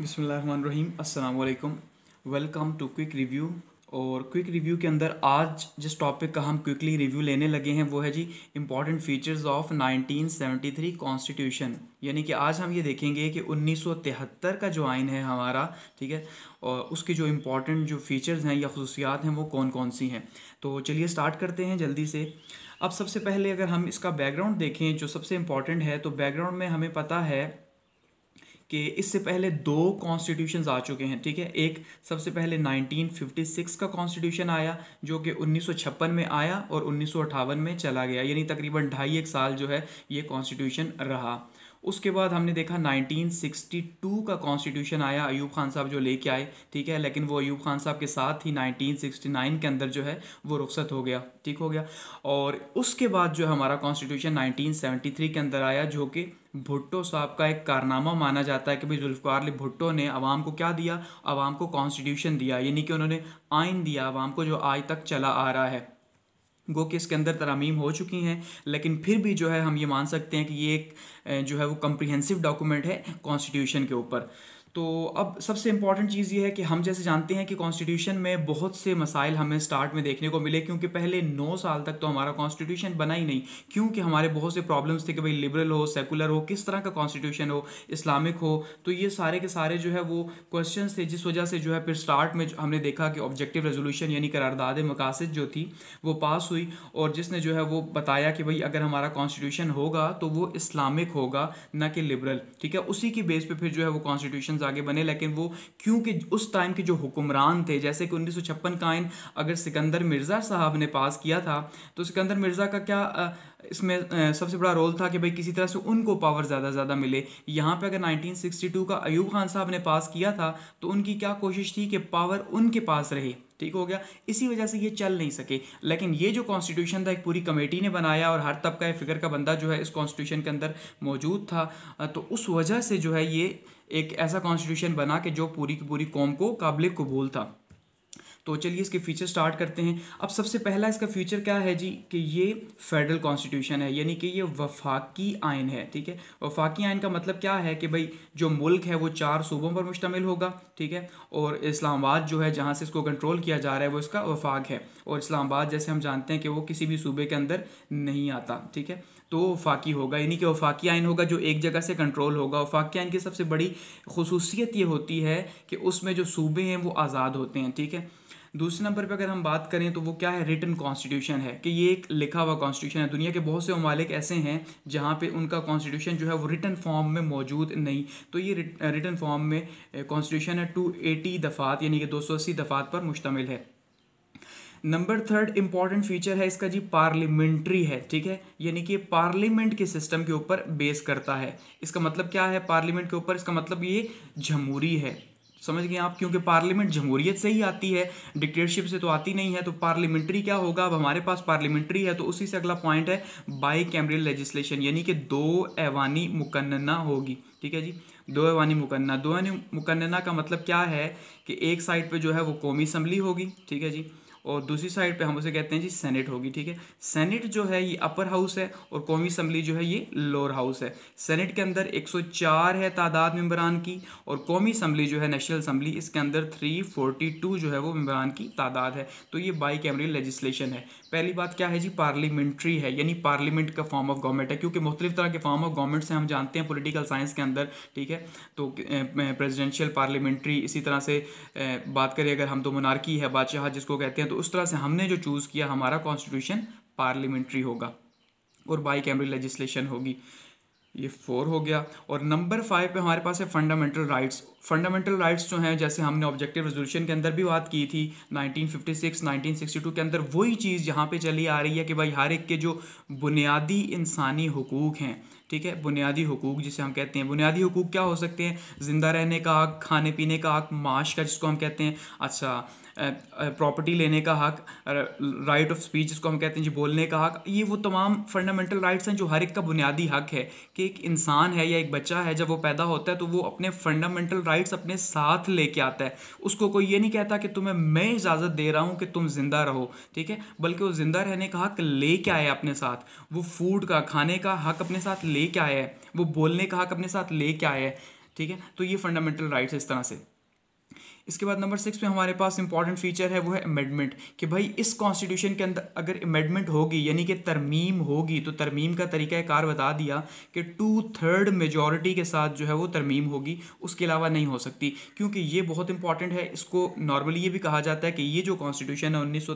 बिसमीम अल्लाम welcome to quick review और क्विक रिव्यू के अंदर आज जिस टॉपिक का हम क्विकली रिव्यू लेने लगे हैं वो है जी इम्पॉर्टेंट फीचर्स ऑफ 1973 कॉन्स्टिट्यूशन यानी कि आज हम ये देखेंगे कि 1973 का जो आइन है हमारा ठीक है और उसके जो इम्पॉर्टेंट जो फीचर्स हैं या खसूसियात हैं वो कौन कौन सी हैं तो चलिए स्टार्ट करते हैं जल्दी से अब सबसे पहले अगर हम इसका बैकग्राउंड देखें जो सबसे इम्पॉर्टेंट है तो बैकग्राउंड में हमें पता है कि इससे पहले दो कॉन्स्टिट्यूशन आ चुके हैं ठीक है एक सबसे पहले 1956 का कॉन्स्टिट्यूशन आया जो कि 1956 में आया और उन्नीस में चला गया यानी तकरीबन ढाई एक साल जो है ये कॉन्स्टिट्यूशन रहा उसके बाद हमने देखा 1962 का कॉन्स्टिट्यूशन आया अयूब खान साहब जो लेके आए ठीक है लेकिन वो अयूब खान साहब के साथ ही 1969 के अंदर जो है वो रुखसत हो गया ठीक हो गया और उसके बाद जो हमारा कॉन्स्टिट्यूशन 1973 के अंदर आया जो कि भुट्टो साहब का एक कारनामा माना जाता है कि भाई जुल्फ़ार भुट्टो ने आवाम को क्या दिया आवाम को कॉन्स्टिट्यूशन दिया यानी कि उन्होंने आइन दिया आवाम को जो आज तक चला आ रहा है गो कि इसके अंदर तरामीम हो चुकी हैं लेकिन फिर भी जो है हम ये मान सकते हैं कि ये एक जो है वो कम्प्रीहेंसिव डॉक्यूमेंट है कॉन्स्टिट्यूशन के ऊपर तो अब सबसे इम्पॉर्टेंट चीज़ ये है कि हम जैसे जानते हैं कि कॉन्स्टिट्यूशन में बहुत से मसाइल हमें स्टार्ट में देखने को मिले क्योंकि पहले नौ साल तक तो हमारा कॉन्स्टिट्यूशन बना ही नहीं क्योंकि हमारे बहुत से प्रॉब्लम्स थे कि भाई लिबरल हो सेकुलर हो किस तरह का कॉन्स्टिट्यूशन हो इस्लामिक हो तो ये सारे के सारे जो है वो क्वेश्चन थे जिस वजह से जो है फिर स्टार्ट में हमने देखा कि ऑब्जेक्टिव रेजोल्यूशन यानी करारदाद मकासद जो थी वो पास हुई और जिसने जो है वो बताया कि भाई अगर हमारा कॉन्स्टिट्यूशन होगा तो वो इस्लामिक होगा ना कि लिबरल ठीक है उसी की बेस पर फिर जो है वो कॉन्स्टिट्यूशन आगे बने लेकिन वो क्योंकि उस टाइम के जो हुक्मरान थे जैसे कि उन्नीस का आयन अगर सिकंदर मिर्ज़ा साहब ने पास किया था तो सिकंदर मिर्ज़ा का क्या इसमें सबसे बड़ा रोल था कि भाई किसी तरह से उनको पावर ज़्यादा ज़्यादा मिले यहाँ पे अगर 1962 का अयूब खान साहब ने पास किया था तो उनकी क्या कोशिश थी कि पावर उनके पास रहे ठीक हो गया इसी वजह से ये चल नहीं सके लेकिन ये जो कॉन्स्टिट्यूशन था एक पूरी कमेटी ने बनाया और हर तबका फिक्र का बंदा जो है इस कॉन्स्टिट्यूशन के अंदर मौजूद था तो उस वजह से जो है ये एक ऐसा कॉन्स्टिट्यूशन बना कि जो पूरी की पूरी कौम को काबिल कबूल था तो चलिए इसके फीचर स्टार्ट करते हैं अब सबसे पहला इसका फीचर क्या है जी कि ये फेडरल कॉन्स्टिट्यूशन है यानी कि ये वफाकी आयन है ठीक है वफाकी आइन का मतलब क्या है कि भाई जो मुल्क है वो चार सूबों पर मुश्तमिल होगा ठीक है और इस्लामाबाद जो है जहाँ से इसको कंट्रोल किया जा रहा है वो इसका वफाक है और इस्लामाबाद जैसे हम जानते हैं कि वो किसी भी सूबे के अंदर नहीं आता ठीक है तो वफाकी होगा यानी कि वफाकी आइन होगा जो एक जगह से कंट्रोल होगा वफाकी आइन की सबसे बड़ी खसूसियत ये होती है कि उसमें जो सूबे हैं वो आज़ाद होते हैं ठीक है दूसरे नंबर पर अगर हम बात करें तो वो क्या है रिटर्न कॉन्स्टिट्यूशन है कि ये एक लिखा हुआ कॉन्स्टिट्यूशन है दुनिया के बहुत से ममालिक ऐसे हैं जहाँ पे उनका कॉन्स्टिट्यूशन जो है वो रिटर्न फॉर्म में मौजूद नहीं तो ये रिटर्न फॉर्म में कॉन्स्टिट्यूशन है टू एटी दफ़ात यानी कि दो सौ अस्सी दफ़ात पर मुश्तमिल है नंबर थर्ड इंपॉर्टेंट फीचर है इसका जी पार्लियामेंट्री है ठीक है यानी कि पार्लियामेंट के सिस्टम के ऊपर बेस करता है इसका मतलब क्या है पार्लियामेंट के ऊपर इसका मतलब ये जमहूरी है समझ गए आप क्योंकि पार्लियामेंट जमहूरियत से ही आती है डिक्टेटरशिप से तो आती नहीं है तो पार्लियामेंट्री क्या होगा अब हमारे पास पार्लियामेंट्री है तो उसी से अगला पॉइंट है बाई कैमरियल लेजिस्लेशन यानी कि दो ऐवानी मुकन्ना होगी ठीक है जी दो ऐवानी मुकन्ना दो ऐवानी मुकन्ना का मतलब क्या है कि एक साइड पे जो है वो कौमी असम्बली होगी ठीक है जी और दूसरी साइड पे हम उसे कहते हैं जी सेनेट होगी ठीक है सेनेट जो है ये अपर हाउस है और कौमी असम्बली जो है ये लोअर हाउस है सेनेट के अंदर 104 है तादाद मम्बरान की और कौमी असम्बली जो है नेशनल असम्बली इसके अंदर 342 जो है वो मम्बरान की तादाद है तो ये बाई कैमरी लेजिस्लेशन है पहली बात क्या है जी पार्लियामेंट्री है यानी पार्लियामेंट का फॉर्म ऑफ गवर्नमेंट है क्योंकि मुख्तलिफ तरह के फॉर्म ऑफ गवर्नमेंट से हम जानते हैं पोलिटिकल साइंस के अंदर ठीक है तो प्रेजिडेंशियल पार्लियामेंट्री इसी तरह से बात करें अगर हम तो मनारकी है बादशाह जिसको कहते हैं तो उस तरह से हमने जो चूज़ किया हमारा कॉन्स्टिट्यूशन पार्लियामेंट्री होगा और बाई कैमरी लेजिस्लेशन होगी ये फोर हो गया और नंबर फाइव पे हमारे पास है फंडामेंटल राइट्स फंडामेंटल राइट्स जो हैं जैसे हमने ऑब्जेक्टिव रेजोल्यूशन के अंदर भी बात की थी 1956 1962 के अंदर वही चीज़ यहाँ पे चली आ रही है कि भाई हर एक के जो बुनियादी इंसानी हकूक़ हैं ठीक है बुनियादी हकूक़ जिसे हम कहते हैं बुनियादी हकूक़ क्या हो सकते हैं ज़िंदा रहने का हक खाने पीने का हक माश का जिसको हम कहते हैं अच्छा प्रॉपर्टी लेने का हक राइट ऑफ स्पीच जिसको हम कहते हैं जी बोलने का हक ये वो तमाम फंडामेंटल राइट्स हैं जो हर एक का बुनियादी हक है कि एक इंसान है या एक बच्चा है जब वो पैदा होता है तो वो अपने फंडामेंटल राइट्स अपने साथ लेके आता है उसको कोई ये नहीं कहता कि तुम्हें मैं इजाज़त दे रहा हूँ कि तुम ज़िंदा रहो ठीक है बल्कि वो ज़िंदा रहने का हक के आया अपने साथ वो फूड का खाने का हक अपने साथ के आया है वो बोलने का हक अपने साथ के आया है ठीक है तो ये फंडामेंटल राइट्स इस तरह से इसके बाद नंबर सिक्स में हमारे पास इंपॉर्टेंट फीचर है वो है अमेंडमेंट कि भाई इस कॉन्स्टिट्यूशन के अंदर अगर अमेंडमेंट होगी यानी कि तरमीम होगी तो तरमीम का तरीका कार बता दिया कि टू थर्ड मेजॉरिटी के साथ जो है वो तरमीम होगी उसके अलावा नहीं हो सकती क्योंकि ये बहुत इंपॉर्टेंट है इसको नॉर्मली ये भी कहा जाता है कि ये जो कॉन्स्टिट्यूशन है उन्नीस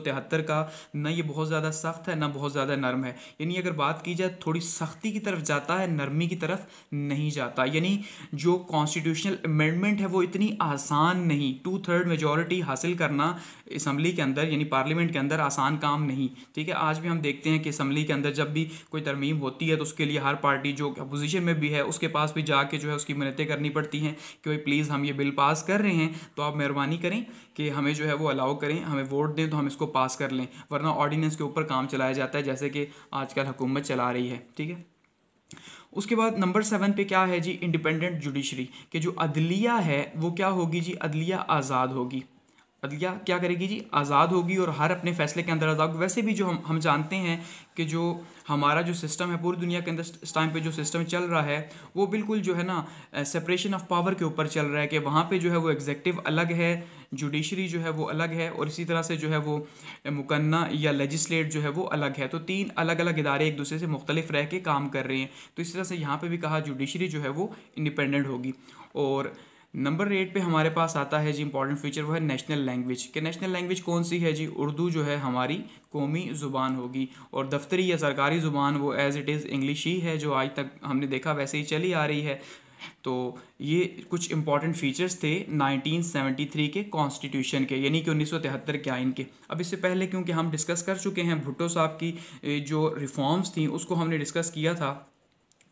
का ना ये बहुत ज़्यादा सख्त है ना बहुत ज़्यादा नरम है यानी अगर बात की जाए थोड़ी सख्ती की तरफ जाता है नरमी की तरफ नहीं जाता यानी जो कॉन्स्टिट्यूशनल अमेंडमेंट है वो इतनी आसान नहीं टू थर्ड मेजोरिटी हासिल करना इसम्बली के अंदर यानी पार्लियामेंट के अंदर आसान काम नहीं ठीक है आज भी हम देखते हैं कि इसम्बली के अंदर जब भी कोई तरमीम होती है तो उसके लिए हर पार्टी जो अपोजिशन में भी है उसके पास भी जाके जो है उसकी मिन्नतें करनी पड़ती हैं कि भाई प्लीज़ हम ये बिल पास कर रहे हैं तो आप मेहरबानी करें कि हमें जो है वो अलाउ करें हमें वोट दें तो हम इसको पास कर लें वरना ऑर्डीनेंस के ऊपर काम चलाया जाता है जैसे कि आजकल हुकूमत चला रही है ठीक है उसके बाद नंबर सेवन पे क्या है जी इंडिपेंडेंट जुडिशरी कि जो अदलिया है वो क्या होगी जी अदलिया आज़ाद होगी अदलिया क्या करेगी जी आज़ाद होगी और हर अपने फैसले के अंदर आज़ाद होगी वैसे भी जो हम हम जानते हैं कि जो हमारा जो सिस्टम है पूरी दुनिया के अंदर इस टाइम पे जो सिस्टम चल रहा है वो बिल्कुल जो है ना सेपरेशन ऑफ पावर के ऊपर चल रहा है कि वहाँ पे जो है वो एग्जेक्टिव अलग है जुडिशरी जो है वो अलग है और इसी तरह से जो है वो मुकन्ना या लेजिस्लेट जो है वो अलग है तो तीन अलग अलग इदारे एक दूसरे से मुख्तलिफ रह के काम कर रहे हैं तो इस तरह से यहाँ पर भी कहा जुडिशरी जो है वो इंडिपेंडेंट होगी और नंबर एट पे हमारे पास आता है जी इंपॉर्टेंट फीचर वो है नेशनल लैंग्वेज कि नेशनल लैंग्वेज कौन सी है जी उर्दू जो है हमारी कौमी ज़ुबान होगी और दफ्तरी या सरकारी ज़ुबान वो एज़ इट इज़ इंग्लिश ही है जो आज तक हमने देखा वैसे ही चली आ रही है तो ये कुछ इंपॉर्टेंट फीचर्स थे 1973 के कॉन्स्टिट्यूशन के यानी कि उन्नीस के आइन के अब इससे पहले क्योंकि हम डिस्कस कर चुके हैं भुट्टो साहब की जो रिफॉर्म्स थी उसको हमने डिस्कस किया था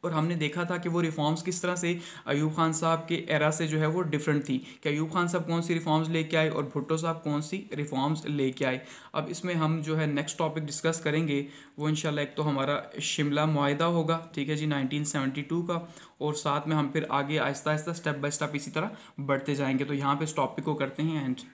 और हमने देखा था कि वो रिफॉर्म्स किस तरह से अयूब खान साहब के एरा से जो है वो डिफरेंट थी कि अयूब खान साहब कौन सी रिफॉर्म्स लेके आए और भुट्टो साहब कौन सी रिफॉर्म्स लेके आए अब इसमें हम जो है नेक्स्ट टॉपिक डिस्कस करेंगे वो इन एक तो हमारा शिमला माहा होगा ठीक है जी टू का और साथ में हम फिर आगे आहिस्ता आहिस्ता स्टेप बाई स्टेप इसी तरह बढ़ते जाएंगे तो यहाँ पर इस टॉपिक को करते हैं एंड